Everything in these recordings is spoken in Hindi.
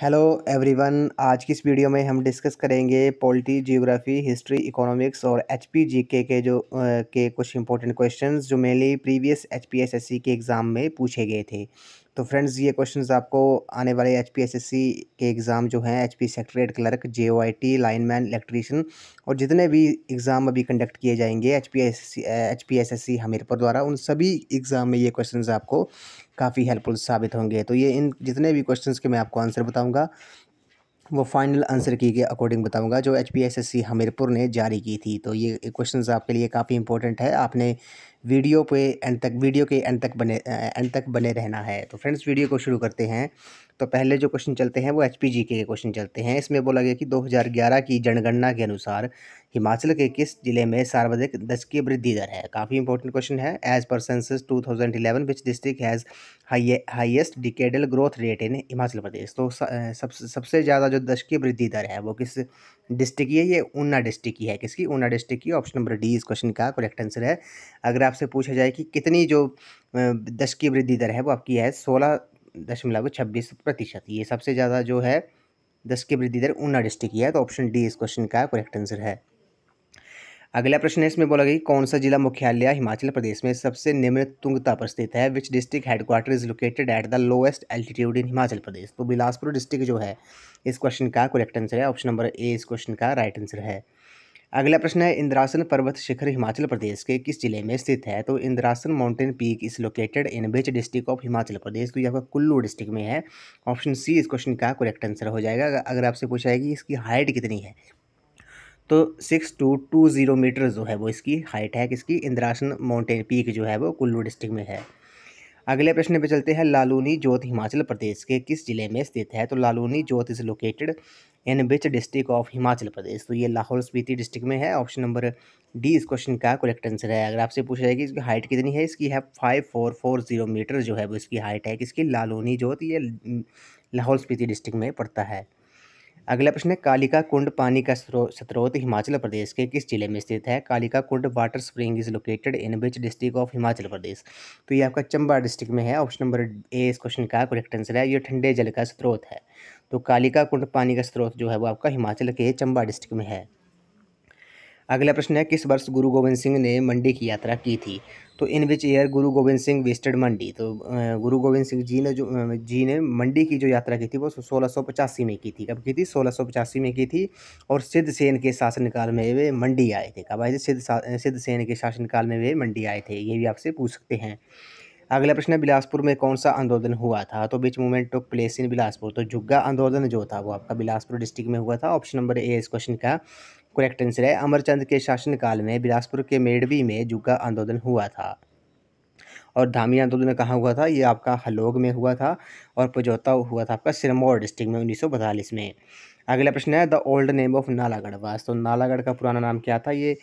हेलो एवरीवन आज की इस वीडियो में हम डिस्कस करेंगे पॉलिटी जियोग्राफी हिस्ट्री इकोनॉमिक्स और एच पी जी के के जो के कुछ इंपॉर्टेंट क्वेश्चंस जो mainly previous H P S S C के एग्ज़ाम में पूछे गए थे तो फ्रेंड्स ये क्वेश्चंस आपको आने वाले H P S S C के एग्ज़ाम जो हैं H P secretariat clerk J O I T lineman electrician और जितने भी एग्ज़ाम अभी कंडक्ट किए जाएंगे H P S C H P S S C Hamirpur द्वारा उन सभी एग्ज़ाम में ये क्वेश्चंस आपको काफ़ी हेल्पफुल साबित होंगे तो ये इन जितने भी क्वेश्चन के मैं आपको आंसर बताऊँगा वो फाइनल आंसर की के अकॉर्डिंग बताऊंगा जो H P S S C Hamirpur ने जारी की थी तो ये क्वेश्चंस आपके लिए काफ़ी इंपॉर्टेंट है आपने वीडियो पे एंड तक वीडियो के एंड तक बने एंड तक बने रहना है तो फ्रेंड्स वीडियो को शुरू करते हैं तो पहले जो क्वेश्चन चलते हैं वो एच पी जी के क्वेश्चन चलते हैं इसमें बोला गया कि 2011 की जनगणना के अनुसार हिमाचल के किस जिले में सर्वाधिक दशकीय वृद्धि दर है काफ़ी इंपॉर्टेंट क्वेश्चन है as per census eleven which district has highest decadal growth rate in Himachal Pradesh तो सबसे ज़्यादा जो दशकीय वृद्धि दर है वो किस डिस्ट्रिक्ट की है ये ऊना डिस्ट्रिक्ट की है किसकी ऊना डिस्ट्रिक्ट की ऑप्शन नंबर डी इस क्वेश्चन का करेक्ट आंसर है अगर आप आपसे पूछा जाए कि कितनी जो दश की वृद्धि दर है वो आपकी है सोलह दशमलव छब्बीस प्रतिशत ये सबसे ज़्यादा जो है दस की वृद्धि दर ऊना डिस्ट्रिक्ट की है तो ऑप्शन डी इस क्वेश्चन का करेक्ट आंसर है अगला प्रश्न है इसमें बोला गया कि कौन सा जिला मुख्यालय हिमाचल प्रदेश में सबसे निम्न तुंगता पर स्थित है which district headquarter is located at the lowest altitude in Himachal Pradesh तो बिलासपुर डिस्ट्रिक्ट जो है इस क्वेश्चन का करेक्ट आंसर है ऑप्शन नंबर ए इस क्वेश्चन का राइट आंसर है अगला प्रश्न है इंद्रासन पर्वत शिखर हिमाचल प्रदेश के किस जिले में स्थित है तो Indrasan mountain peak is located in which district of Himachal Pradesh तो यहाँ आपका कुल्लू डिस्ट्रिक्ट में है ऑप्शन सी इस क्वेश्चन का करेक्ट आंसर हो जाएगा अगर आपसे पूछा है कि इसकी हाइट कितनी है तो six two two zero metre जो है वो इसकी हाइट है किसकी इंद्रासन माउंटेन पीक जो है वो कुल्लू डिस्ट्रिक्ट में है अगले प्रश्न पे चलते हैं लालूनी जोत हिमाचल प्रदेश के किस जिले में स्थित है तो Laluni Jot is located in which district of Himachal Pradesh तो ये लाहौल स्पीति डिस्ट्रिक्ट में है ऑप्शन नंबर डी इस क्वेश्चन का करेक्ट आंसर है अगर आपसे पूछा जाए कि इसकी हाइट कितनी है इसकी है five four four zero metre जो है वो इसकी हाइट है किसकी लालोनी जोत ये लाहौल स्पीति डिस्ट्रिक्ट में पड़ता है अगला प्रश्न है कालिका कुंड पानी का स्रोत हिमाचल प्रदेश के किस जिले में स्थित है Kalika Kund water spring is located in which district of Himachal Pradesh तो ये आपका चंबा डिस्ट्रिक्ट में है ऑप्शन नंबर ए इस क्वेश्चन का करेक्ट आंसर है ये ठंडे जल का स्रोत है तो कालिका कुंड पानी का स्रोत जो है वो आपका हिमाचल के चंबा डिस्ट्रिक्ट में है अगला प्रश्न है किस वर्ष गुरु गोविंद सिंह ने मंडी की यात्रा की थी तो इन विच ईयर गुरु गोविंद सिंह वेस्टेड मंडी तो गुरु गोविंद सिंह जी ने जो जी ने मंडी की जो यात्रा की थी वो सोलह सौ पचासी में की थी कब की थी सोलह सौ पचासी में की थी और सिद्ध सेन के शासनकाल में वे मंडी आए थे कब आए थे सिद्ध सिद्ध सेन के शासनकाल में वे मंडी आए थे ये भी आपसे पूछ सकते हैं अगला प्रश्न है बिलासपुर में कौन सा आंदोलन हुआ था तो which movement took place in Bilaspur तो जुग्गा आंदोलन जो था वो आपका बिलासपुर डिस्ट्रिक्ट में हुआ था ऑप्शन नंबर ए इस क्वेश्चन का करेक्ट आंसर है अमरचंद के शासनकाल में बिलासपुर के मेड़वी में जुगा आंदोलन हुआ था और धामी आंदोलन कहाँ हुआ था ये आपका हलोग में हुआ था और पजौता हुआ था आपका सिरमौर डिस्ट्रिक्ट में उन्नीस में अगला प्रश्न है the old name of Nalagarh was तो नालागढ़ का पुराना नाम क्या था ये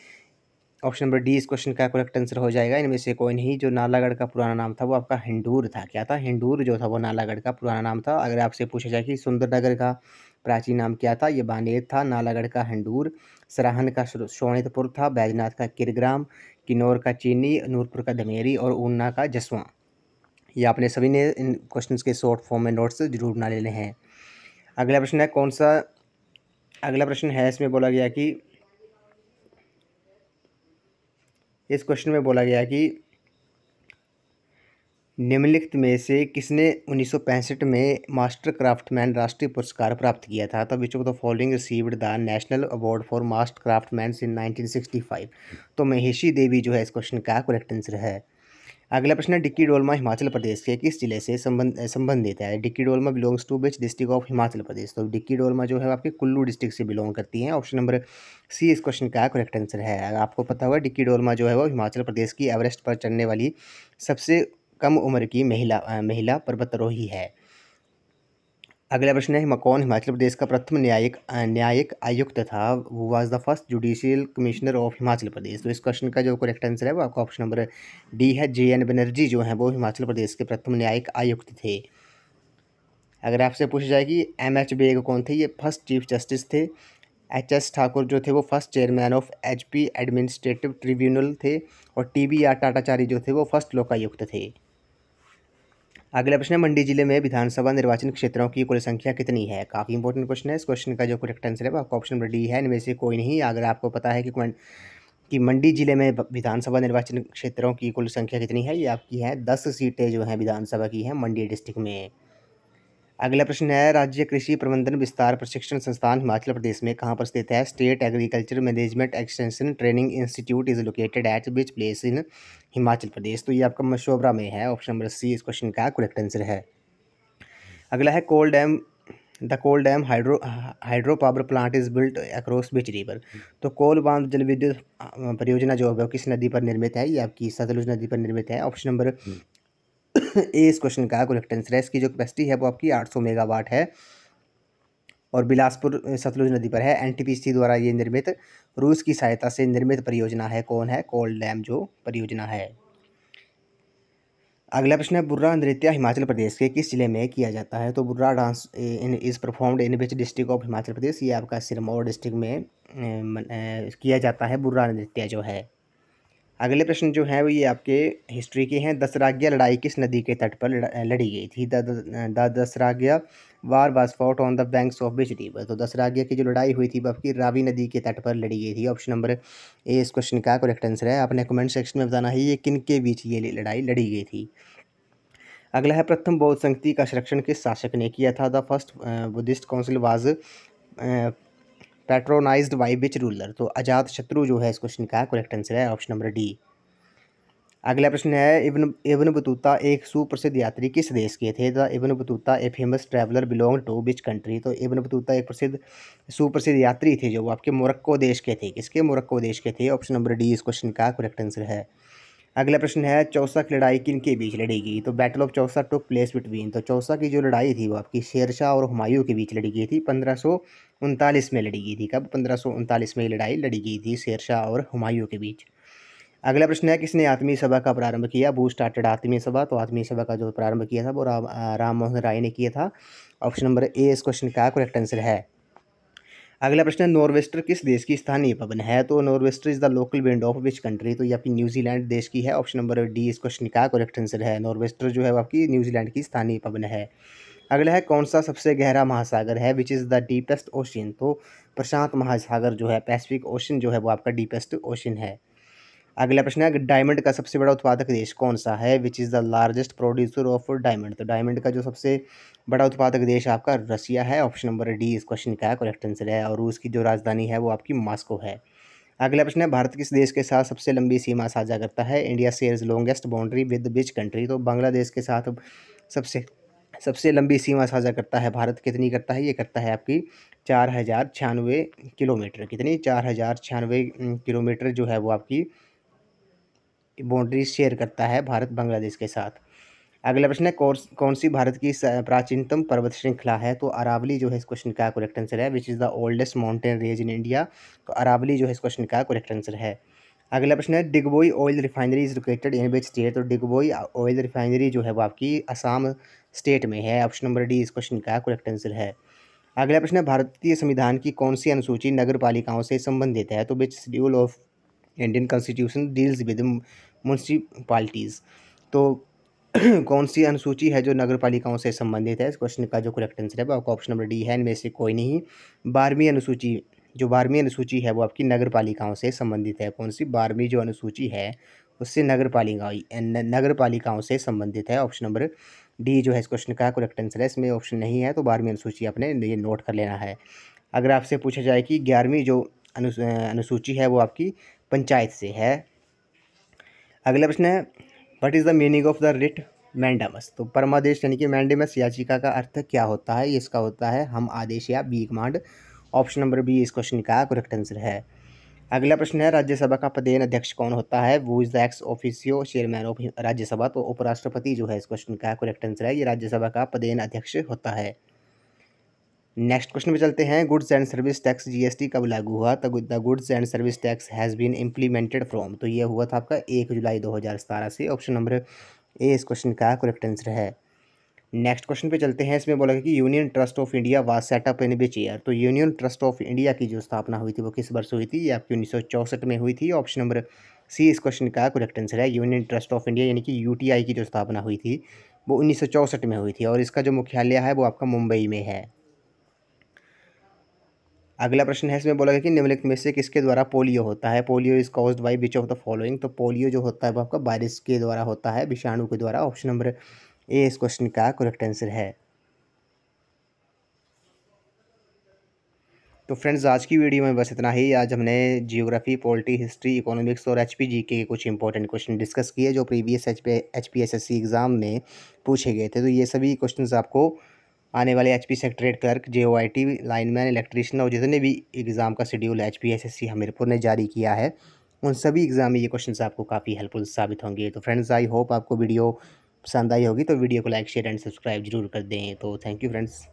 ऑप्शन नंबर डी इस क्वेश्चन का करेक्ट आंसर हो जाएगा इनमें से कोई नहीं जो नालागढ़ का पुराना नाम था वो आपका हिंडूर था क्या था हिंडूर जो था वो नालागढ़ का पुराना नाम था अगर आपसे पूछा जाए कि सुंदरनगर का प्राची नाम क्या था ये बानेर था नालागढ़ का हंडूर सराहन का शोणितपुर था बैजनाथ का किरग्राम किन्नौर का चीनी नूरपुर का दमेरी और ऊना का जसवां ये आपने सभी ने इन क्वेश्चंस के शॉर्ट फॉर्म में नोट्स जरूर बना लेने हैं अगला प्रश्न है कौन सा अगला प्रश्न है इसमें बोला गया कि इस क्वेश्चन में बोला गया कि निम्नलिखित में से किसने उन्नीस में मास्टर क्राफ्टमैन राष्ट्रीय पुरस्कार प्राप्त किया था तो which of the following received the national award for master craftsman in 1965 तो महेशी देवी जो है इस क्वेश्चन का करेक्ट आंसर है अगला प्रश्न है डिक्की डोलमा हिमाचल प्रदेश के किस जिले से संबंध संबंधित है Dicky Dolma belongs to which district of Himachal Pradesh तो डिक्की डोलमा जो है आपके कुल्लू डिस्ट्रिक्ट से बिलोंग करती हैं ऑप्शन नंबर सी इस क्वेश्चन का करेक्ट आंसर है आपको पता होगा डिक्की डोलमा जो है वो हिमाचल प्रदेश की एवरेस्ट पर चढ़ने वाली सबसे कम उम्र की महिला महिला पर्वतरोही है अगला प्रश्न है मकौन हिमाचल प्रदेश का प्रथम न्यायिक न्यायिक आयुक्त था वो was the first judicial commissioner of Himachal Pradesh तो इस क्वेश्चन का जो करेक्ट आंसर है वो आपका ऑप्शन नंबर डी है जे एन बनर्जी जो है वो हिमाचल प्रदेश के प्रथम न्यायिक आयुक्त थे अगर आपसे पूछा जाए कि एम एच बेग कौन थे ये फर्स्ट चीफ जस्टिस थे एच एस ठाकुर जो थे वो first chairman of H P administrative tribunal थे और टी बी आर टाटाचारी जो थे वो फर्स्ट लोकायुक्त थे अगला प्रश्न है मंडी जिले में विधानसभा निर्वाचन क्षेत्रों की कुल संख्या कितनी है काफ़ी इंपॉर्टेंट क्वेश्चन है इस क्वेश्चन का जो करेक्ट आंसर है वो आपका ऑप्शन नंबर डी है इनमें से कोई नहीं अगर आपको पता है कि कि मंडी जिले में विधानसभा निर्वाचन क्षेत्रों की कुल संख्या कितनी है ये आपकी है दस सीटें जो हैं विधानसभा की हैं मंडी डिस्ट्रिक्ट में अगला प्रश्न है राज्य कृषि प्रबंधन विस्तार प्रशिक्षण संस्थान हिमाचल प्रदेश में कहाँ पर स्थित है state agriculture management extension training institute is located at which place in Himachal Pradesh तो ये आपका मशोबरा में है ऑप्शन नंबर सी इस क्वेश्चन का करेक्ट आंसर है अगला है Kol dam the Kol dam hydro hydro power plant is built across which river तो कोल बांध जल विद्युत परियोजना जो वो किस नदी पर निर्मित है ये आपकी सतलुज नदी पर निर्मित है ऑप्शन नंबर ए इस क्वेश्चन का करेक्ट आंसर है इसकी जो कैपेसिटी है वो आपकी आठ सौ मेगावाट है और बिलासपुर सतलुज नदी पर है एनटीपीसी द्वारा ये निर्मित रूस की सहायता से निर्मित परियोजना है कौन है कोल डैम जो परियोजना है अगला प्रश्न है बुर्रा नृत्य हिमाचल प्रदेश के किस जिले में किया जाता है तो Burra dance in is performed in which district of Himachal Pradesh ये आपका सिरमौर डिस्ट्रिक्ट में किया जाता है बुर्रा नृत्य जो है अगले प्रश्न जो है वो ये आपके हिस्ट्री के हैं दसराज्ञा लड़ाई किस नदी के तट पर लड़ी गई थी the Dasarajna war was fought on the banks of which river तो दसराज्ञा की जो लड़ाई हुई थी वो आपकी रावी नदी के तट पर लड़ी गई थी ऑप्शन नंबर ए इस क्वेश्चन का करेक्ट आंसर है आपने कमेंट सेक्शन में बताना है ये किन के बीच ये लड़ाई लड़ी गई थी अगला है प्रथम बौद्ध संगति का संरक्षण किस शासक ने किया था the first Buddhist council was patronise by which ruler तो अजात शत्रु जो है इस क्वेश्चन का करेक्ट आंसर है ऑप्शन नंबर डी अगला प्रश्न है इबन इबन बतूता एक सुप्रसिद्ध यात्री किस देश के थे द तो Ibn Battuta a famous traveller belong to which country तो इबन बतूता एक प्रसिद्ध सुप्रसिद्ध यात्री थे जो आपके मोरक्को देश के थे किसके मोरक्को देश के थे ऑप्शन नंबर डी इस क्वेश्चन का करेक्ट आंसर है अगला प्रश्न है चौसा की लड़ाई किन के बीच लड़ी गई तो battle of Chausa took place between तो चौसा की जो लड़ाई थी वो आपकी शेरशाह और हुमायूं के बीच लड़ी गई थी पंद्रह में लड़ी गई थी कब पंद्रह में ये लड़ाई लड़ी गई थी शेरशाह और हुमायूं के बीच अगला प्रश्न है किसने आत्मीय सभा का प्रारंभ किया बू स्टार्टेड आत्मीय सभा तो आत्मीय सभा का जो प्रारंभ किया था वो राम मोहन राय ने किया था ऑप्शन नंबर ए इस क्वेश्चन का करेक्ट आंसर है अगला प्रश्न है नॉर्वेस्टर किस देश की स्थानीय पवन है तो norwester is the local band of which country तो ये आपकी न्यूजीलैंड देश की है ऑप्शन नंबर डी इस क्वेश्चन का करेक्ट आंसर है नॉर्वेस्टर जो है वो आपकी न्यूजीलैंड की स्थानीय पवन है अगला है कौन सा सबसे गहरा महासागर है which is the deepest ocean तो प्रशांत महासागर जो है पैसिफिक ओशन जो है वो आपका डीपेस्ट ओशन है अगला प्रश्न है डायमंड का सबसे बड़ा उत्पादक देश कौन सा है which is the largest producer of diamond तो डायमंड का जो सबसे बड़ा उत्पादक देश आपका रसिया है ऑप्शन नंबर डी इस क्वेश्चन का करेक्ट आंसर है और रूस की जो राजधानी है वो आपकी मॉस्को है अगला प्रश्न है भारत किस देश के साथ सबसे लंबी सीमा साझा करता है India share longest boundary with which country तो बांग्लादेश के साथ सबसे सबसे लंबी सीमा साझा करता है भारत कितनी करता है ये करता है आपकी चार हज़ार छियानवे किलोमीटर कितनी चार हज़ार छियानवे किलोमीटर जो है वो आपकी बाउंड्री शेयर करता है भारत बांग्लादेश के साथ अगला प्रश्न है कौन कौन सी भारत की प्राचीनतम पर्वत श्रृंखला है तो अरावली जो है इस क्वेश्चन का करेक्ट आंसर है which is the oldest mountain range in India तो अरावली जो है इस क्वेश्चन का करेक्ट आंसर है अगला प्रश्न है Digboi oil refinery is located in which state तो डिगबोई ऑयल रिफाइनरी जो है वो आपकी असम स्टेट में है ऑप्शन नंबर डी इस क्वेश्चन का करेक्ट आंसर है अगला प्रश्न है भारतीय संविधान की कौन सी अनुसूची नगर पालिकाओं से संबंधित है तो which schedule of Indian constitution deals with municipalities तो कौन सी अनुसूची है जो नगर पालिकाओं से संबंधित है इस क्वेश्चन का जो करेक्ट आंसर है वो आपका ऑप्शन नंबर डी है इनमें से कोई नहीं बारहवीं अनुसूची जो बारहवीं अनुसूची है वो आपकी नगर पालिकाओं से संबंधित है कौन सी बारहवीं जो अनुसूची है उससे नगर पालिका नगर पालिकाओं से संबंधित है ऑप्शन नंबर डी जो है इस क्वेश्चन का करेक्ट आंसर है इसमें ऑप्शन नहीं है तो बारहवीं अनुसूची आपने ये नोट कर लेना है अगर आपसे पूछा जाए कि ग्यारहवीं जो अनुसूची है वो आपकी पंचायत से है अगला प्रश्न है what is the meaning of the writ mandamus तो परमादेश यानी कि मैंडमस याचिका का अर्थ क्या होता है इसका होता है हम आदेश या B command option number B इस क्वेश्चन का करेक्ट आंसर है अगला प्रश्न है राज्यसभा का पदेन अध्यक्ष कौन होता है वो is the ex officio chairman of Rajya Sabha तो उपराष्ट्रपति जो है इस क्वेश्चन का करेक्ट आंसर है ये राज्यसभा का पदेन अध्यक्ष होता है नेक्स्ट क्वेश्चन पे चलते हैं goods and service tax GST कब लागू हुआ तो the goods and service tax has been implemented from तो ये हुआ था आपका एक जुलाई दो हज़ार सतारह से ऑप्शन नंबर ए इस क्वेश्चन का करेक्ट आंसर है नेक्स्ट क्वेश्चन पे चलते हैं इसमें बोला गया कि union trust of India was set up in which year तो यूनियन ट्रस्ट ऑफ इंडिया की जो स्थापना हुई थी वो किस वर्ष हुई थी ये आपकी उन्नीस में हुई थी ऑप्शन नंबर सी इस क्वेश्चन का करेक्ट आंसर है यूनियन ट्रस्ट ऑफ इंडिया यानी कि यूटीआई की जो स्थापना हुई थी वो उन्नीस में हुई थी और इसका जो मुख्यालय है वो आपका मुंबई में है अगला प्रश्न है इसमें बोला गया कि निम्नलिखित में से किसके द्वारा पोलियो होता है polio is cause by which of the following तो पोलियो जो होता है वो आपका बारिश के द्वारा होता है विषाणु के द्वारा ऑप्शन नंबर ए इस क्वेश्चन का करेक्ट आंसर है तो फ्रेंड्स आज की वीडियो में बस इतना ही आज हमने जियोग्राफी पॉलिटी हिस्ट्री इकोनॉमिक्स और एच के कुछ इंपॉर्टेंट क्वेश्चन डिस्कस किए जो प्रीवियस एच पी एग्ज़ाम में पूछे गए थे तो ये सभी क्वेश्चंस आपको आने वाले H P secretariat clerk J O I T lineman electrician और जितने भी एग्ज़ाम का schedule H P S S C Hamirpur ने जारी किया है उन सभी एग्ज़ाम में ये क्वेश्चन आपको काफ़ी हेल्पफुल साबित होंगे तो फ्रेंड्स आई होप आपको वीडियो पसंद आई होगी तो वीडियो को लाइक शेयर एंड सब्सक्राइब जरूर कर दें तो थैंक यू फ्रेंड्स